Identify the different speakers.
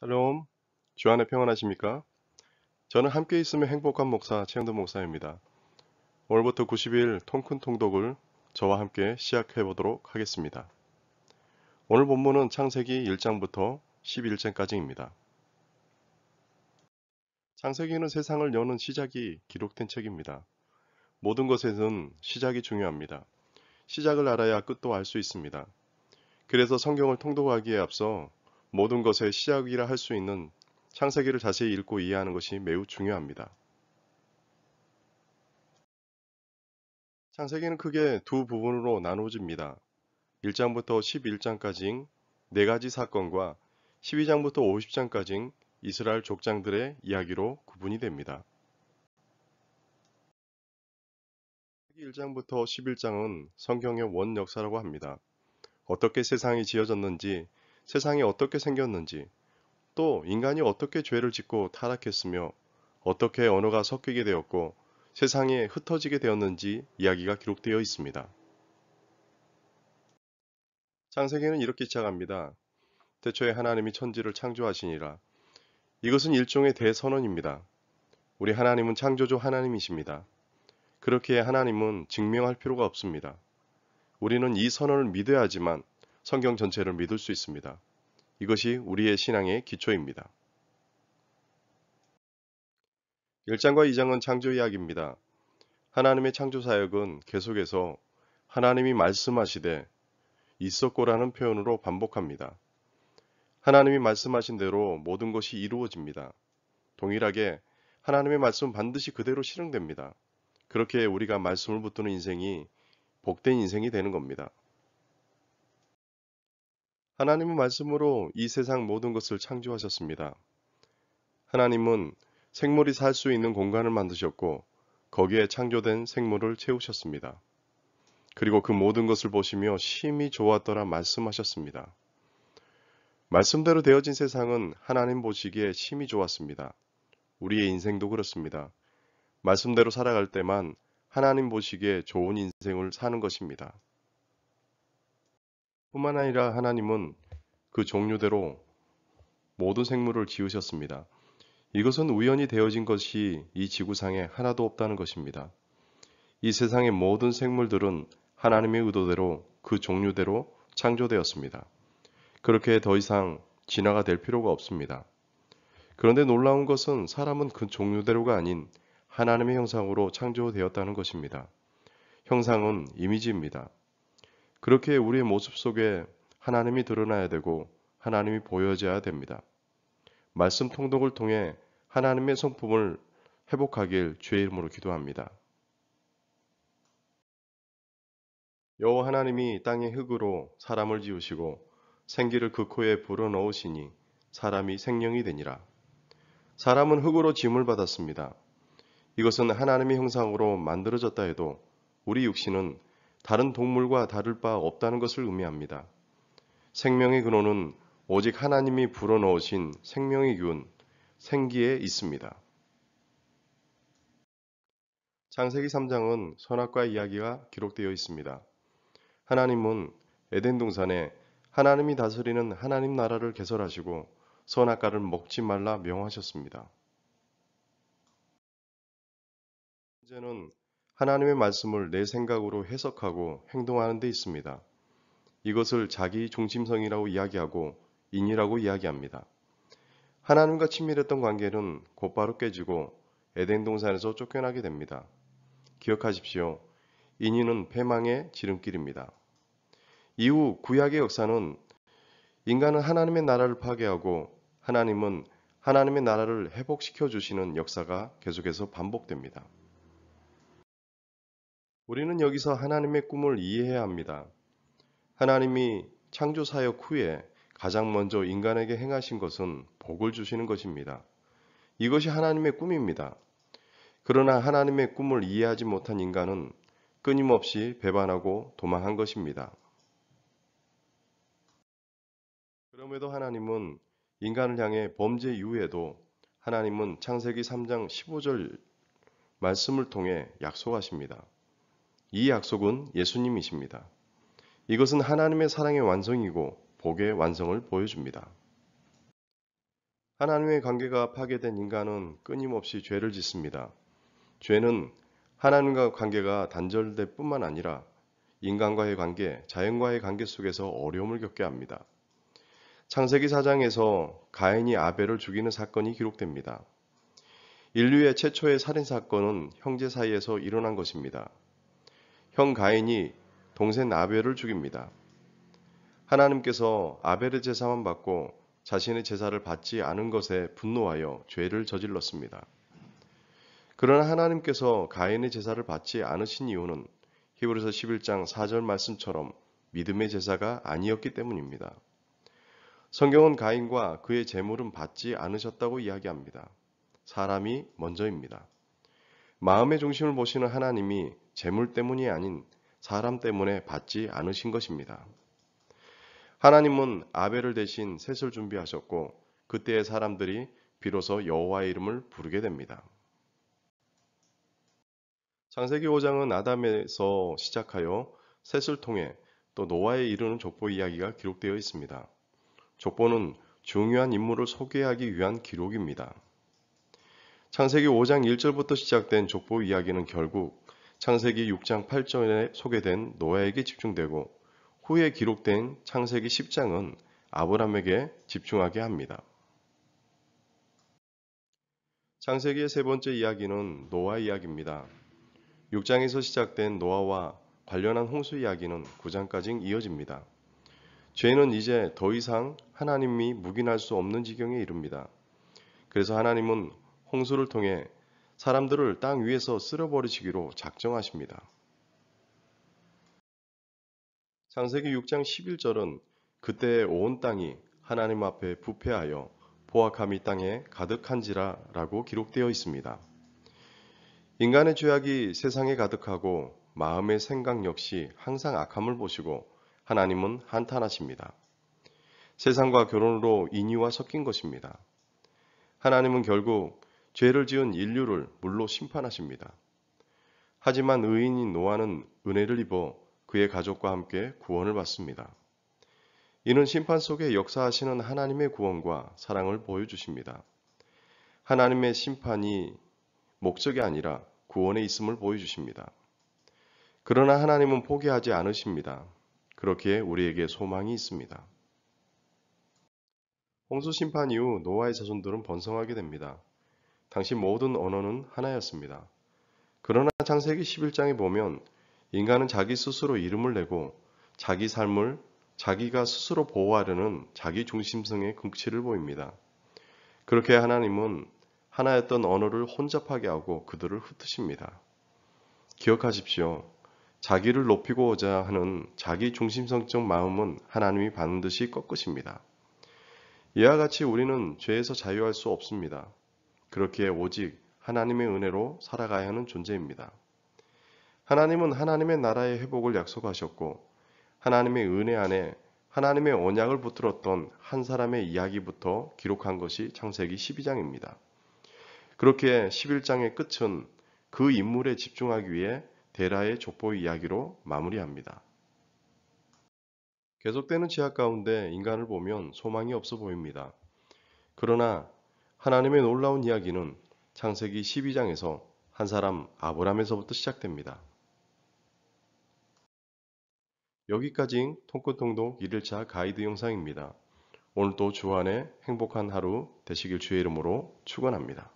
Speaker 1: 살롬, 주 안에 평안하십니까? 저는 함께 있으면 행복한 목사 최영도 목사입니다. 오늘부터 90일 통큰 통독을 저와 함께 시작해 보도록 하겠습니다. 오늘 본문은 창세기 1장부터 11장까지입니다. 창세기는 세상을 여는 시작이 기록된 책입니다. 모든 것에는 시작이 중요합니다. 시작을 알아야 끝도 알 수 있습니다. 그래서 성경을 통독하기에 앞서 모든 것의 시작이라 할 수 있는 창세기를 자세히 읽고 이해하는 것이 매우 중요합니다. 창세기는 크게 두 부분으로 나누어집니다 1장부터 11장까지인 4가지 사건과 12장부터 50장까지인 이스라엘 족장들의 이야기로 구분이 됩니다. 1장부터 11장은 성경의 원 역사라고 합니다. 어떻게 세상이 지어졌는지 세상이 어떻게 생겼는지, 또 인간이 어떻게 죄를 짓고 타락했으며 어떻게 언어가 섞이게 되었고 세상에 흩어지게 되었는지 이야기가 기록되어 있습니다. 창세기는 이렇게 시작합니다. 대초에 하나님이 천지를 창조하시니라. 이것은 일종의 대선언입니다. 우리 하나님은 창조주 하나님이십니다. 그렇기 하나님은 증명할 필요가 없습니다. 우리는 이 선언을 믿어야 하지만 성경 전체를 믿을 수 있습니다. 이것이 우리의 신앙의 기초입니다. 1장과 2장은 창조 이야기입니다. 하나님의 창조 사역은 계속해서 하나님이 말씀하시되 있었고라는 표현으로 반복합니다. 하나님이 말씀하신 대로 모든 것이 이루어집니다. 동일하게 하나님의 말씀 반드시 그대로 실행됩니다. 그렇게 우리가 말씀을 붙드는 인생이 복된 인생이 되는 겁니다. 하나님의 말씀으로 이 세상 모든 것을 창조하셨습니다. 하나님은 생물이 살 수 있는 공간을 만드셨고 거기에 창조된 생물을 채우셨습니다. 그리고 그 모든 것을 보시며 심히 좋았더라 말씀하셨습니다. 말씀대로 되어진 세상은 하나님 보시기에 심히 좋았습니다. 우리의 인생도 그렇습니다. 말씀대로 살아갈 때만 하나님 보시기에 좋은 인생을 사는 것입니다. 뿐만 아니라 하나님은 그 종류대로 모든 생물을 지으셨습니다. 이것은 우연히 되어진 것이 이 지구상에 하나도 없다는 것입니다. 이 세상의 모든 생물들은 하나님의 의도대로 그 종류대로 창조되었습니다. 그렇게 더 이상 진화가 될 필요가 없습니다. 그런데 놀라운 것은 사람은 그 종류대로가 아닌 하나님의 형상으로 창조되었다는 것입니다. 형상은 이미지입니다. 그렇게 우리의 모습 속에 하나님이 드러나야 되고 하나님이 보여져야 됩니다. 말씀 통독을 통해 하나님의 성품을 회복하길 주의 이름으로 기도합니다. 여호 하나님이 땅의 흙으로 사람을 지으시고 생기를 그 코에 불어넣으시니 사람이 생명이 되니라. 사람은 흙으로 지음을 받았습니다. 이것은 하나님의 형상으로 만들어졌다 해도 우리 육신은 다른 동물과 다를 바 없다는 것을 의미합니다. 생명의 근원은 오직 하나님이 불어넣으신 생명의 균, 생기에 있습니다. 창세기 3장은 선악과 이야기가 기록되어 있습니다. 하나님은 에덴 동산에 하나님이 다스리는 하나님 나라를 개설하시고 선악과를 먹지 말라 명하셨습니다. 이제는 하나님의 말씀을 내 생각으로 해석하고 행동하는 데 있습니다. 이것을 자기 중심성이라고 이야기하고 인이라고 이야기합니다. 하나님과 친밀했던 관계는 곧바로 깨지고 에덴 동산에서 쫓겨나게 됩니다. 기억하십시오. 인위는 패망의 지름길입니다. 이후 구약의 역사는 인간은 하나님의 나라를 파괴하고 하나님은 하나님의 나라를 회복시켜 주시는 역사가 계속해서 반복됩니다. 우리는 여기서 하나님의 꿈을 이해해야 합니다. 하나님이 창조 사역 후에 가장 먼저 인간에게 행하신 것은 복을 주시는 것입니다. 이것이 하나님의 꿈입니다. 그러나 하나님의 꿈을 이해하지 못한 인간은 끊임없이 배반하고 도망한 것입니다. 그럼에도 하나님은 인간을 향해 범죄 이후에도 하나님은 창세기 3장 15절 말씀을 통해 약속하십니다. 이 약속은 예수님이십니다. 이것은 하나님의 사랑의 완성이고 복의 완성을 보여줍니다. 하나님의 관계가 파괴된 인간은 끊임없이 죄를 짓습니다. 죄는 하나님과 관계가 단절될 뿐만 아니라 인간과의 관계, 자연과의 관계 속에서 어려움을 겪게 합니다. 창세기 4장에서 가인이 아벨을 죽이는 사건이 기록됩니다. 인류의 최초의 살인 사건은 형제 사이에서 일어난 것입니다. 형 가인이 동생 아벨을 죽입니다. 하나님께서 아벨의 제사만 받고 자신의 제사를 받지 않은 것에 분노하여 죄를 저질렀습니다. 그러나 하나님께서 가인의 제사를 받지 않으신 이유는 히브리서 11장 4절 말씀처럼 믿음의 제사가 아니었기 때문입니다. 성경은 가인과 그의 재물은 받지 않으셨다고 이야기합니다. 사람이 먼저입니다. 마음의 중심을 보시는 하나님이 재물 때문이 아닌 사람 때문에 받지 않으신 것입니다. 하나님은 아벨을 대신 셋을 준비하셨고 그때의 사람들이 비로소 여호와의 이름을 부르게 됩니다. 창세기 5장은 아담에서 시작하여 셋을 통해 또 노아에 이르는 족보 이야기가 기록되어 있습니다. 족보는 중요한 인물을 소개하기 위한 기록입니다. 창세기 5장 1절부터 시작된 족보 이야기는 결국 창세기 6장 8절에 소개된 노아에게 집중되고 후에 기록된 창세기 10장은 아브람에게 집중하게 합니다. 창세기의 세 번째 이야기는 노아 이야기입니다. 6장에서 시작된 노아와 관련한 홍수 이야기는 9장까지 이어집니다. 죄는 이제 더 이상 하나님이 묵인할 수 없는 지경에 이릅니다. 그래서 하나님은 홍수를 통해 사람들을 땅 위에서 쓸어버리시기로 작정하십니다. 창세기 6장 11절은 그때 온 땅이 하나님 앞에 부패하여 포악함이 땅에 가득한지라 라고 기록되어 있습니다. 인간의 죄악이 세상에 가득하고 마음의 생각 역시 항상 악함을 보시고 하나님은 한탄하십니다. 세상과 결혼으로 인위와 섞인 것입니다. 하나님은 결국 죄를 지은 인류를 물로 심판하십니다. 하지만 의인인 노아는 은혜를 입어 그의 가족과 함께 구원을 받습니다. 이는 심판 속에 역사하시는 하나님의 구원과 사랑을 보여주십니다. 하나님의 심판이 목적이 아니라 구원에 있음을 보여주십니다. 그러나 하나님은 포기하지 않으십니다. 그렇기에 우리에게 소망이 있습니다. 홍수 심판 이후 노아의 자손들은 번성하게 됩니다. 당시 모든 언어는 하나였습니다. 그러나 창세기 11장에 보면 인간은 자기 스스로 이름을 내고 자기 삶을 자기가 스스로 보호하려는 자기 중심성의 극치를 보입니다. 그렇게 하나님은 하나였던 언어를 혼잡하게 하고 그들을 흩으십니다. 기억하십시오. 자기를 높이고자 하는 자기 중심성적 마음은 하나님이 반드시 꺾으십니다. 이와 같이 우리는 죄에서 자유할 수 없습니다. 그렇기에 오직 하나님의 은혜로 살아가야 하는 존재입니다. 하나님은 하나님의 나라의 회복을 약속하셨고 하나님의 은혜 안에 하나님의 언약을 붙들었던 한 사람의 이야기부터 기록한 것이 창세기 12장입니다. 그렇게 11장의 끝은 그 인물에 집중하기 위해 데라의 족보의 이야기로 마무리합니다. 계속되는 지하 가운데 인간을 보면 소망이 없어 보입니다. 그러나 하나님의 놀라운 이야기는 창세기 12장에서 한 사람 아브라함에서부터 시작됩니다. 여기까지 통끝통독 1일차 가이드 영상입니다. 오늘도 주안의 행복한 하루 되시길 주의 이름으로 축원합니다.